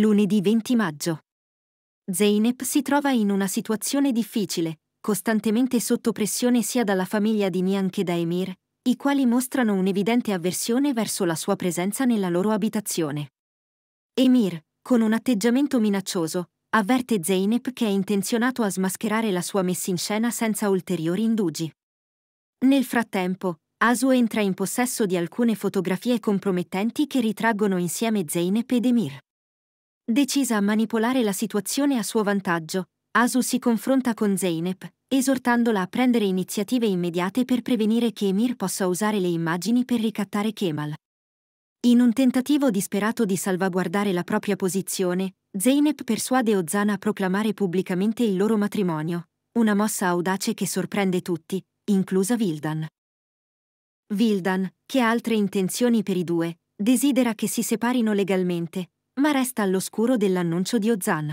Lunedì 20 maggio. Zeynep si trova in una situazione difficile, costantemente sotto pressione sia dalla famiglia di Nian che da Emir, i quali mostrano un'evidente avversione verso la sua presenza nella loro abitazione. Emir, con un atteggiamento minaccioso, avverte Zeynep che è intenzionato a smascherare la sua messa in scena senza ulteriori indugi. Nel frattempo, Asu entra in possesso di alcune fotografie compromettenti che ritraggono insieme Zeynep ed Emir. Decisa a manipolare la situazione a suo vantaggio, Asu si confronta con Zeynep, esortandola a prendere iniziative immediate per prevenire che Emir possa usare le immagini per ricattare Kemal. In un tentativo disperato di salvaguardare la propria posizione, Zeynep persuade Ozana a proclamare pubblicamente il loro matrimonio, una mossa audace che sorprende tutti, inclusa Vildan. Vildan, che ha altre intenzioni per i due, desidera che si separino legalmente, ma resta all'oscuro dell'annuncio di Ozan.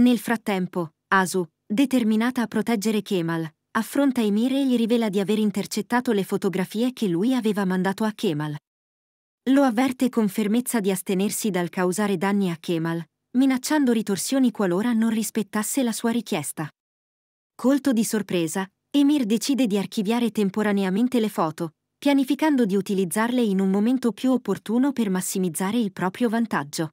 Nel frattempo, Asu, determinata a proteggere Kemal, affronta Emir e gli rivela di aver intercettato le fotografie che lui aveva mandato a Kemal. Lo avverte con fermezza di astenersi dal causare danni a Kemal, minacciando ritorsioni qualora non rispettasse la sua richiesta. Colto di sorpresa, Emir decide di archiviare temporaneamente le foto, pianificando di utilizzarle in un momento più opportuno per massimizzare il proprio vantaggio.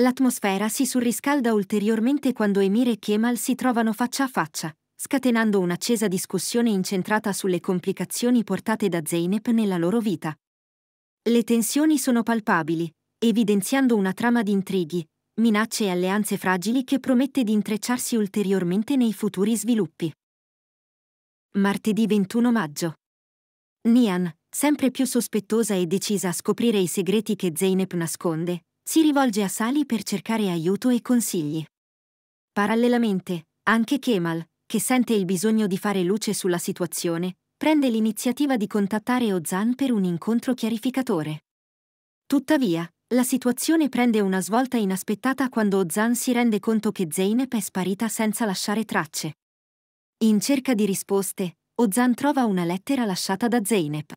L'atmosfera si surriscalda ulteriormente quando Emir e Kemal si trovano faccia a faccia, scatenando un'accesa discussione incentrata sulle complicazioni portate da Zeynep nella loro vita. Le tensioni sono palpabili, evidenziando una trama di intrighi, minacce e alleanze fragili che promette di intrecciarsi ulteriormente nei futuri sviluppi. Martedì 21 maggio. Nian, sempre più sospettosa e decisa a scoprire i segreti che Zeynep nasconde, si rivolge a Sali per cercare aiuto e consigli. Parallelamente, anche Kemal, che sente il bisogno di fare luce sulla situazione, prende l'iniziativa di contattare Ozan per un incontro chiarificatore. Tuttavia, la situazione prende una svolta inaspettata quando Ozan si rende conto che Zeynep è sparita senza lasciare tracce. In cerca di risposte, Ozan trova una lettera lasciata da Zeynep.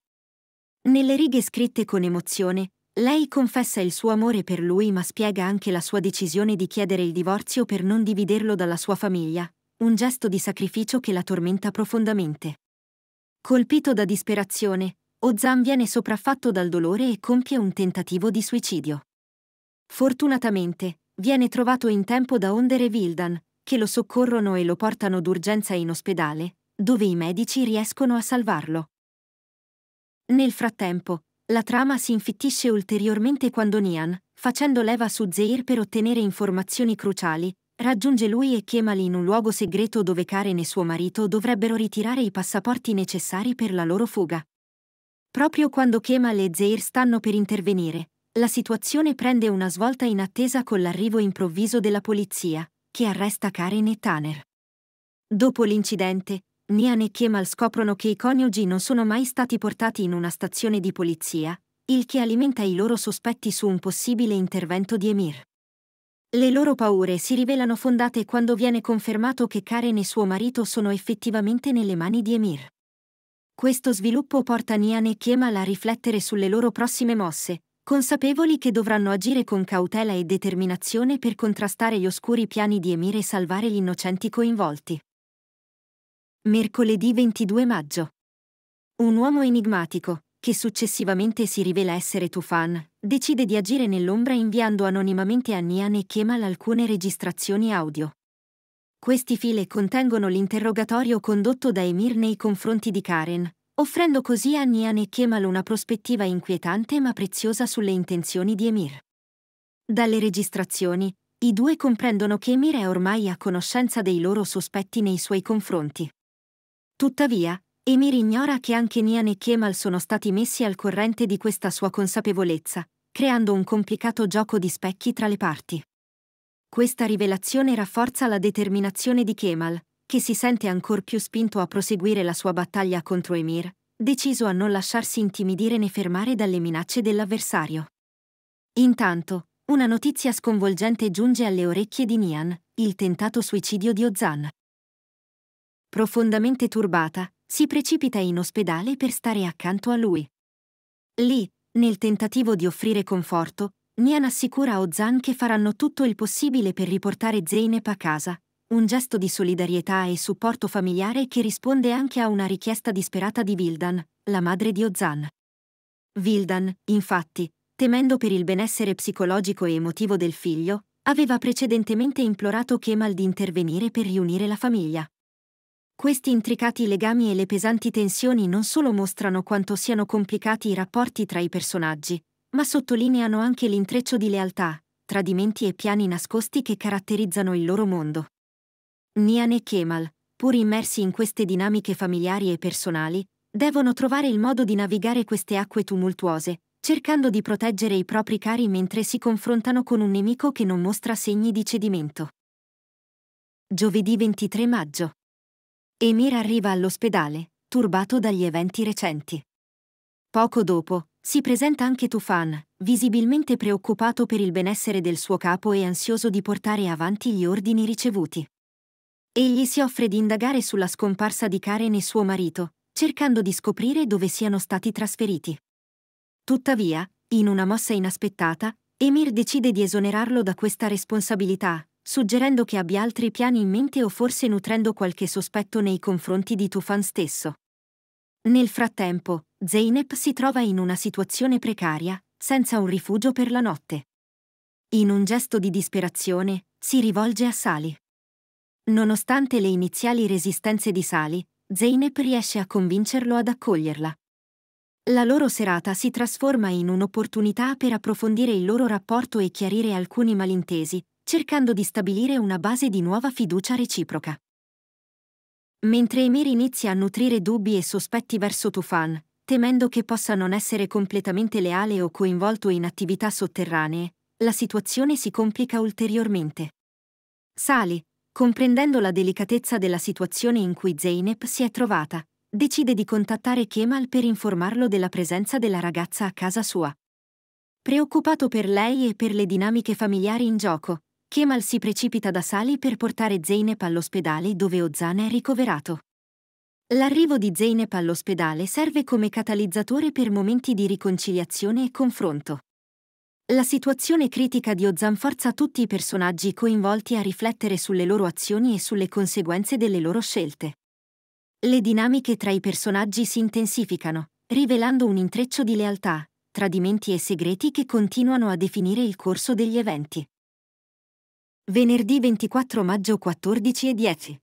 Nelle righe scritte con emozione, lei confessa il suo amore per lui ma spiega anche la sua decisione di chiedere il divorzio per non dividerlo dalla sua famiglia, un gesto di sacrificio che la tormenta profondamente. Colpito da disperazione, Ozan viene sopraffatto dal dolore e compie un tentativo di suicidio. Fortunatamente, viene trovato in tempo da Onder e Vildan, che lo soccorrono e lo portano d'urgenza in ospedale, dove i medici riescono a salvarlo. Nel frattempo, la trama si infittisce ulteriormente quando Nian, facendo leva su Zeir per ottenere informazioni cruciali, raggiunge lui e Kemal in un luogo segreto dove Karen e suo marito dovrebbero ritirare i passaporti necessari per la loro fuga. Proprio quando Kemal e Zeir stanno per intervenire, la situazione prende una svolta inattesa con l'arrivo improvviso della polizia, che arresta Karen e Tanner. Dopo l'incidente, Nian e Kemal scoprono che i coniugi non sono mai stati portati in una stazione di polizia, il che alimenta i loro sospetti su un possibile intervento di Emir. Le loro paure si rivelano fondate quando viene confermato che Karen e suo marito sono effettivamente nelle mani di Emir. Questo sviluppo porta Nian e Kemal a riflettere sulle loro prossime mosse, consapevoli che dovranno agire con cautela e determinazione per contrastare gli oscuri piani di Emir e salvare gli innocenti coinvolti. Mercoledì 22 maggio. Un uomo enigmatico, che successivamente si rivela essere Tufan, decide di agire nell'ombra inviando anonimamente a Nian e Kemal alcune registrazioni audio. Questi file contengono l'interrogatorio condotto da Emir nei confronti di Karen, offrendo così a Nian e Kemal una prospettiva inquietante ma preziosa sulle intenzioni di Emir. Dalle registrazioni, i due comprendono che Emir è ormai a conoscenza dei loro sospetti nei suoi confronti. Tuttavia, Emir ignora che anche Nian e Kemal sono stati messi al corrente di questa sua consapevolezza, creando un complicato gioco di specchi tra le parti. Questa rivelazione rafforza la determinazione di Kemal, che si sente ancor più spinto a proseguire la sua battaglia contro Emir, deciso a non lasciarsi intimidire né fermare dalle minacce dell'avversario. Intanto, una notizia sconvolgente giunge alle orecchie di Nian, il tentato suicidio di Ozan profondamente turbata, si precipita in ospedale per stare accanto a lui. Lì, nel tentativo di offrire conforto, Nian assicura a Ozan che faranno tutto il possibile per riportare Zeynep a casa, un gesto di solidarietà e supporto familiare che risponde anche a una richiesta disperata di Vildan, la madre di Ozan. Vildan, infatti, temendo per il benessere psicologico e emotivo del figlio, aveva precedentemente implorato Kemal di intervenire per riunire la famiglia. Questi intricati legami e le pesanti tensioni non solo mostrano quanto siano complicati i rapporti tra i personaggi, ma sottolineano anche l'intreccio di lealtà, tradimenti e piani nascosti che caratterizzano il loro mondo. Nian e Kemal, pur immersi in queste dinamiche familiari e personali, devono trovare il modo di navigare queste acque tumultuose, cercando di proteggere i propri cari mentre si confrontano con un nemico che non mostra segni di cedimento. Giovedì 23 maggio. Emir arriva all'ospedale, turbato dagli eventi recenti. Poco dopo, si presenta anche Tufan, visibilmente preoccupato per il benessere del suo capo e ansioso di portare avanti gli ordini ricevuti. Egli si offre di indagare sulla scomparsa di Karen e suo marito, cercando di scoprire dove siano stati trasferiti. Tuttavia, in una mossa inaspettata, Emir decide di esonerarlo da questa responsabilità, suggerendo che abbia altri piani in mente o forse nutrendo qualche sospetto nei confronti di Tufan stesso. Nel frattempo, Zeynep si trova in una situazione precaria, senza un rifugio per la notte. In un gesto di disperazione, si rivolge a Sali. Nonostante le iniziali resistenze di Sali, Zeynep riesce a convincerlo ad accoglierla. La loro serata si trasforma in un'opportunità per approfondire il loro rapporto e chiarire alcuni malintesi, cercando di stabilire una base di nuova fiducia reciproca. Mentre Emir inizia a nutrire dubbi e sospetti verso Tufan, temendo che possa non essere completamente leale o coinvolto in attività sotterranee, la situazione si complica ulteriormente. Sali, comprendendo la delicatezza della situazione in cui Zeynep si è trovata, decide di contattare Kemal per informarlo della presenza della ragazza a casa sua. Preoccupato per lei e per le dinamiche familiari in gioco, Kemal si precipita da Sali per portare Zeynep all'ospedale dove Ozan è ricoverato. L'arrivo di Zeynep all'ospedale serve come catalizzatore per momenti di riconciliazione e confronto. La situazione critica di Ozan forza tutti i personaggi coinvolti a riflettere sulle loro azioni e sulle conseguenze delle loro scelte. Le dinamiche tra i personaggi si intensificano, rivelando un intreccio di lealtà, tradimenti e segreti che continuano a definire il corso degli eventi. Venerdì 24 maggio 14 e 10.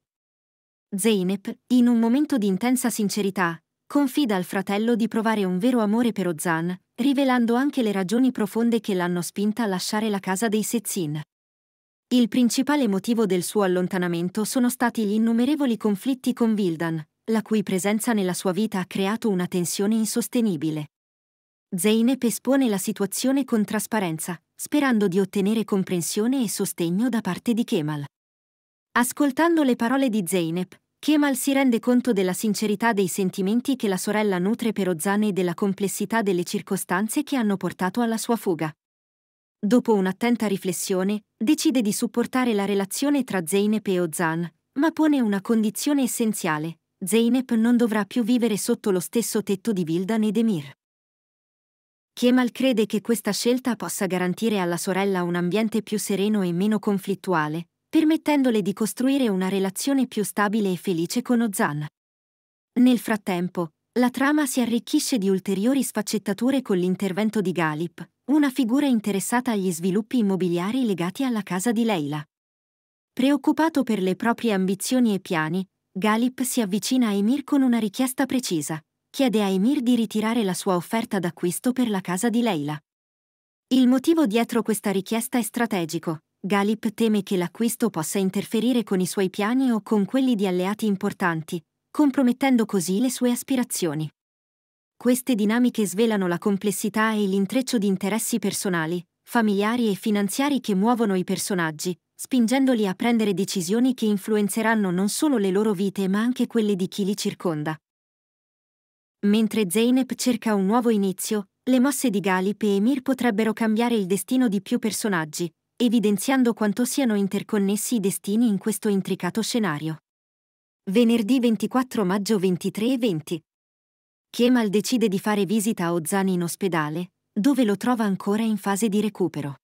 Zeynep, in un momento di intensa sincerità, confida al fratello di provare un vero amore per Ozan, rivelando anche le ragioni profonde che l'hanno spinta a lasciare la casa dei Sezzin. Il principale motivo del suo allontanamento sono stati gli innumerevoli conflitti con Vildan, la cui presenza nella sua vita ha creato una tensione insostenibile. Zeynep espone la situazione con trasparenza, sperando di ottenere comprensione e sostegno da parte di Kemal. Ascoltando le parole di Zeynep, Kemal si rende conto della sincerità dei sentimenti che la sorella nutre per Ozan e della complessità delle circostanze che hanno portato alla sua fuga. Dopo un'attenta riflessione, decide di supportare la relazione tra Zeynep e Ozan, ma pone una condizione essenziale. Zeynep non dovrà più vivere sotto lo stesso tetto di Vildan ed Emir. Kiemal crede che questa scelta possa garantire alla sorella un ambiente più sereno e meno conflittuale, permettendole di costruire una relazione più stabile e felice con Ozan. Nel frattempo, la trama si arricchisce di ulteriori sfaccettature con l'intervento di Galip, una figura interessata agli sviluppi immobiliari legati alla casa di Leila. Preoccupato per le proprie ambizioni e piani, Galip si avvicina a Emir con una richiesta precisa chiede a Emir di ritirare la sua offerta d'acquisto per la casa di Leila. Il motivo dietro questa richiesta è strategico. Galip teme che l'acquisto possa interferire con i suoi piani o con quelli di alleati importanti, compromettendo così le sue aspirazioni. Queste dinamiche svelano la complessità e l'intreccio di interessi personali, familiari e finanziari che muovono i personaggi, spingendoli a prendere decisioni che influenzeranno non solo le loro vite ma anche quelle di chi li circonda. Mentre Zeynep cerca un nuovo inizio, le mosse di Galip e Emir potrebbero cambiare il destino di più personaggi, evidenziando quanto siano interconnessi i destini in questo intricato scenario. Venerdì 24 maggio 23 e 20. Kemal decide di fare visita a Ozzani in ospedale, dove lo trova ancora in fase di recupero.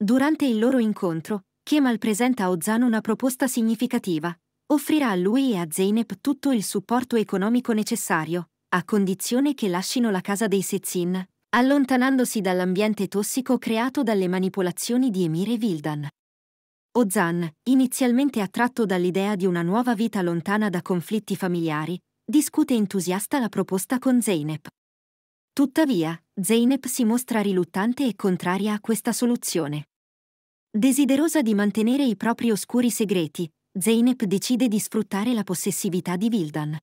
Durante il loro incontro, Kemal presenta a Ozan una proposta significativa. Offrirà a lui e a Zeynep tutto il supporto economico necessario, a condizione che lascino la casa dei Sezin, allontanandosi dall'ambiente tossico creato dalle manipolazioni di Emir e Vildan. Ozan, inizialmente attratto dall'idea di una nuova vita lontana da conflitti familiari, discute entusiasta la proposta con Zeynep. Tuttavia, Zeynep si mostra riluttante e contraria a questa soluzione. Desiderosa di mantenere i propri oscuri segreti, Zeynep decide di sfruttare la possessività di Vildan.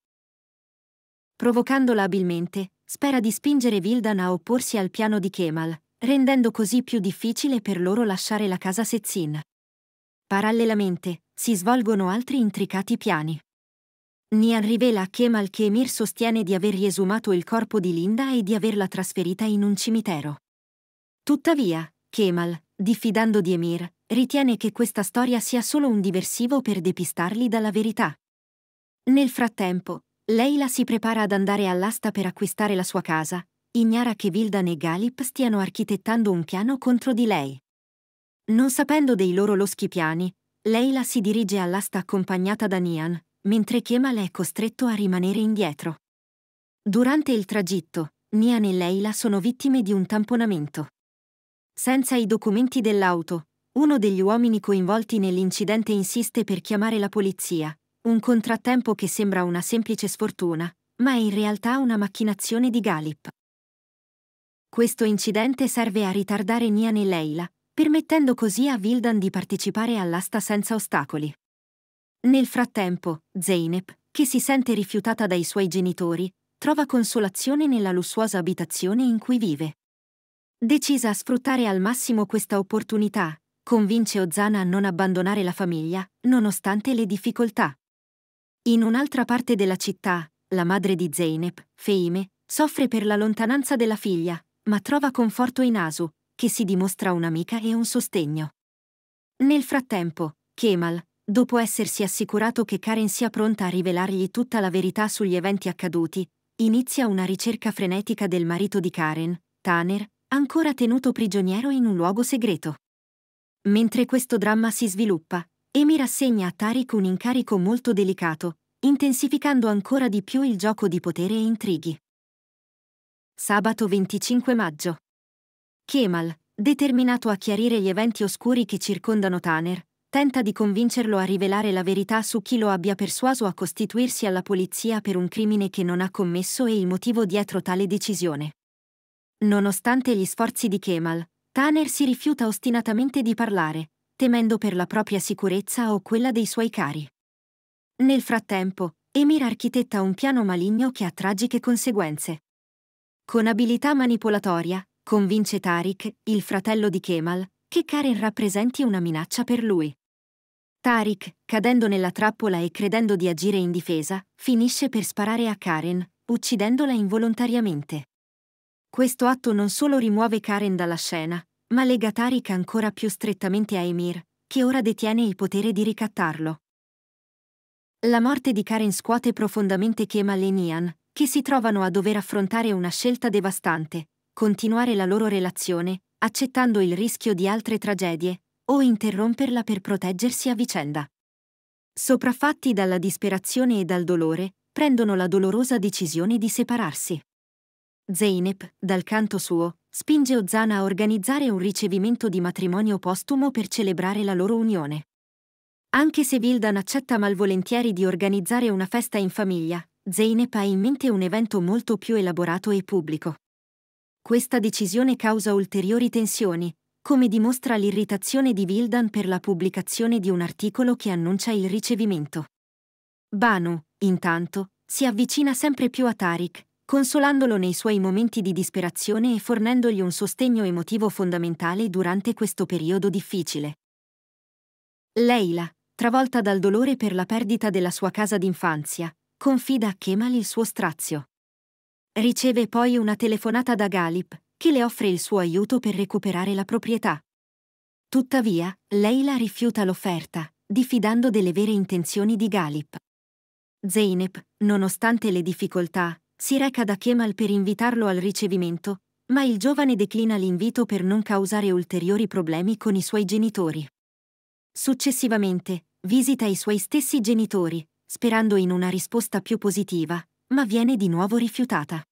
Provocandola abilmente, spera di spingere Vildan a opporsi al piano di Kemal, rendendo così più difficile per loro lasciare la casa Sezzin. Parallelamente, si svolgono altri intricati piani. Nian rivela a Kemal che Emir sostiene di aver riesumato il corpo di Linda e di averla trasferita in un cimitero. Tuttavia, Kemal, diffidando di Emir, ritiene che questa storia sia solo un diversivo per depistarli dalla verità. Nel frattempo, Leila si prepara ad andare all'asta per acquistare la sua casa, ignara che Vildan e Galip stiano architettando un piano contro di lei. Non sapendo dei loro loschi piani, Leila si dirige all'asta accompagnata da Nian, mentre Kemal è costretto a rimanere indietro. Durante il tragitto, Nian e Leila sono vittime di un tamponamento. Senza i documenti dell'auto, uno degli uomini coinvolti nell'incidente insiste per chiamare la polizia, un contrattempo che sembra una semplice sfortuna, ma è in realtà una macchinazione di Galip. Questo incidente serve a ritardare Nian e Leila, permettendo così a Vildan di partecipare all'asta senza ostacoli. Nel frattempo, Zeynep, che si sente rifiutata dai suoi genitori, trova consolazione nella lussuosa abitazione in cui vive. Decisa a sfruttare al massimo questa opportunità, convince Ozana a non abbandonare la famiglia, nonostante le difficoltà. In un'altra parte della città, la madre di Zeynep, Feime, soffre per la lontananza della figlia, ma trova conforto in Asu, che si dimostra un'amica e un sostegno. Nel frattempo, Kemal, dopo essersi assicurato che Karen sia pronta a rivelargli tutta la verità sugli eventi accaduti, inizia una ricerca frenetica del marito di Karen, Tanner, ancora tenuto prigioniero in un luogo segreto. Mentre questo dramma si sviluppa, e mi rassegna a Tariq un incarico molto delicato, intensificando ancora di più il gioco di potere e intrighi. Sabato 25 maggio. Kemal, determinato a chiarire gli eventi oscuri che circondano Tanner, tenta di convincerlo a rivelare la verità su chi lo abbia persuaso a costituirsi alla polizia per un crimine che non ha commesso e il motivo dietro tale decisione. Nonostante gli sforzi di Kemal, Tanner si rifiuta ostinatamente di parlare, temendo per la propria sicurezza o quella dei suoi cari. Nel frattempo, Emir architetta un piano maligno che ha tragiche conseguenze. Con abilità manipolatoria, convince Tariq, il fratello di Kemal, che Karen rappresenti una minaccia per lui. Tariq, cadendo nella trappola e credendo di agire in difesa, finisce per sparare a Karen, uccidendola involontariamente. Questo atto non solo rimuove Karen dalla scena, ma lega Tariq ancora più strettamente a Emir, che ora detiene il potere di ricattarlo. La morte di Karen scuote profondamente Kemal e Nian, che si trovano a dover affrontare una scelta devastante, continuare la loro relazione, accettando il rischio di altre tragedie, o interromperla per proteggersi a vicenda. Sopraffatti dalla disperazione e dal dolore, prendono la dolorosa decisione di separarsi. Zeynep, dal canto suo, spinge Ozana a organizzare un ricevimento di matrimonio postumo per celebrare la loro unione. Anche se Vildan accetta malvolentieri di organizzare una festa in famiglia, Zeynep ha in mente un evento molto più elaborato e pubblico. Questa decisione causa ulteriori tensioni, come dimostra l'irritazione di Vildan per la pubblicazione di un articolo che annuncia il ricevimento. Banu, intanto, si avvicina sempre più a Tariq, consolandolo nei suoi momenti di disperazione e fornendogli un sostegno emotivo fondamentale durante questo periodo difficile. Leila, travolta dal dolore per la perdita della sua casa d'infanzia, confida a Kemal il suo strazio. Riceve poi una telefonata da Galip, che le offre il suo aiuto per recuperare la proprietà. Tuttavia, Leila rifiuta l'offerta, diffidando delle vere intenzioni di Galip. Zeynep, nonostante le difficoltà, si reca da Kemal per invitarlo al ricevimento, ma il giovane declina l'invito per non causare ulteriori problemi con i suoi genitori. Successivamente, visita i suoi stessi genitori, sperando in una risposta più positiva, ma viene di nuovo rifiutata.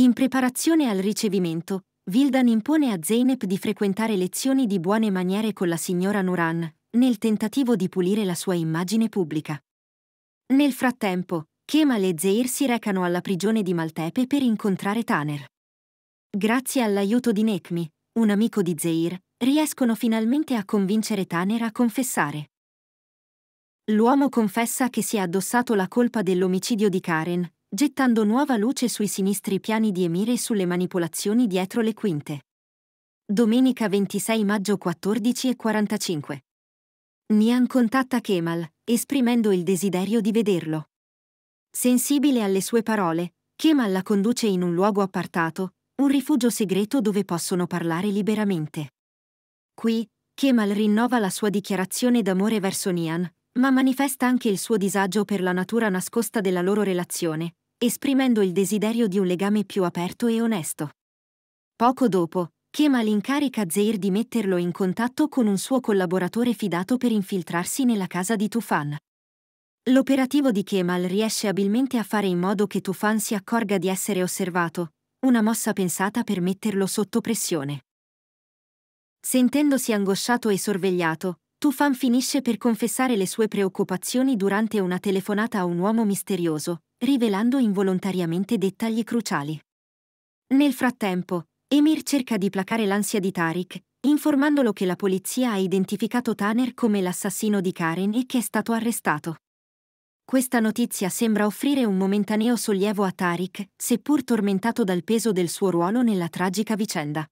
In preparazione al ricevimento, Vildan impone a Zeynep di frequentare lezioni di buone maniere con la signora Nuran, nel tentativo di pulire la sua immagine pubblica. Nel frattempo, Kemal e Zeir si recano alla prigione di Maltepe per incontrare Taner. Grazie all'aiuto di Nekmi, un amico di Zeir, riescono finalmente a convincere Taner a confessare. L'uomo confessa che si è addossato la colpa dell'omicidio di Karen, gettando nuova luce sui sinistri piani di Emir e sulle manipolazioni dietro le quinte. Domenica 26 maggio 14 e 45. Nian contatta Kemal, esprimendo il desiderio di vederlo. Sensibile alle sue parole, Kemal la conduce in un luogo appartato, un rifugio segreto dove possono parlare liberamente. Qui, Kemal rinnova la sua dichiarazione d'amore verso Nian, ma manifesta anche il suo disagio per la natura nascosta della loro relazione, esprimendo il desiderio di un legame più aperto e onesto. Poco dopo, Kemal incarica Zeir di metterlo in contatto con un suo collaboratore fidato per infiltrarsi nella casa di Tufan. L'operativo di Kemal riesce abilmente a fare in modo che Tufan si accorga di essere osservato, una mossa pensata per metterlo sotto pressione. Sentendosi angosciato e sorvegliato, Tufan finisce per confessare le sue preoccupazioni durante una telefonata a un uomo misterioso, rivelando involontariamente dettagli cruciali. Nel frattempo, Emir cerca di placare l'ansia di Tariq, informandolo che la polizia ha identificato Tanner come l'assassino di Karen e che è stato arrestato. Questa notizia sembra offrire un momentaneo sollievo a Tariq, seppur tormentato dal peso del suo ruolo nella tragica vicenda.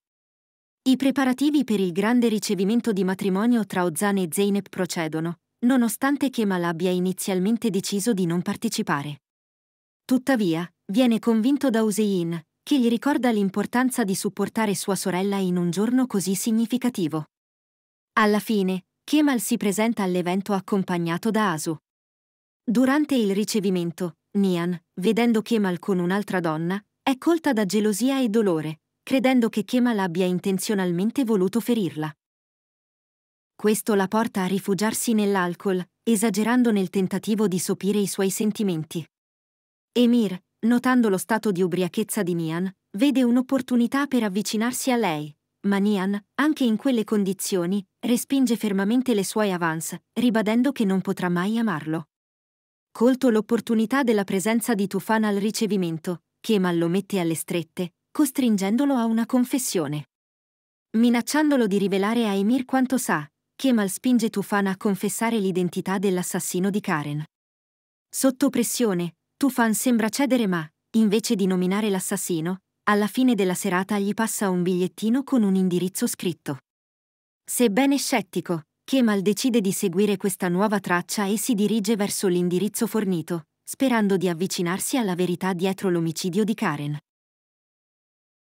I preparativi per il grande ricevimento di matrimonio tra Ozan e Zeynep procedono, nonostante Kemal abbia inizialmente deciso di non partecipare. Tuttavia, viene convinto da Usein, che gli ricorda l'importanza di supportare sua sorella in un giorno così significativo. Alla fine, Kemal si presenta all'evento accompagnato da Asu. Durante il ricevimento, Nian, vedendo Kemal con un'altra donna, è colta da gelosia e dolore, credendo che Kemal abbia intenzionalmente voluto ferirla. Questo la porta a rifugiarsi nell'alcol, esagerando nel tentativo di sopire i suoi sentimenti. Emir, notando lo stato di ubriachezza di Nian, vede un'opportunità per avvicinarsi a lei, ma Nian, anche in quelle condizioni, respinge fermamente le sue avance, ribadendo che non potrà mai amarlo colto l'opportunità della presenza di Tufan al ricevimento, che lo mette alle strette, costringendolo a una confessione. Minacciandolo di rivelare a Emir quanto sa, Kemal spinge Tufan a confessare l'identità dell'assassino di Karen. Sotto pressione, Tufan sembra cedere ma, invece di nominare l'assassino, alla fine della serata gli passa un bigliettino con un indirizzo scritto. Sebbene scettico, Kemal decide di seguire questa nuova traccia e si dirige verso l'indirizzo fornito, sperando di avvicinarsi alla verità dietro l'omicidio di Karen.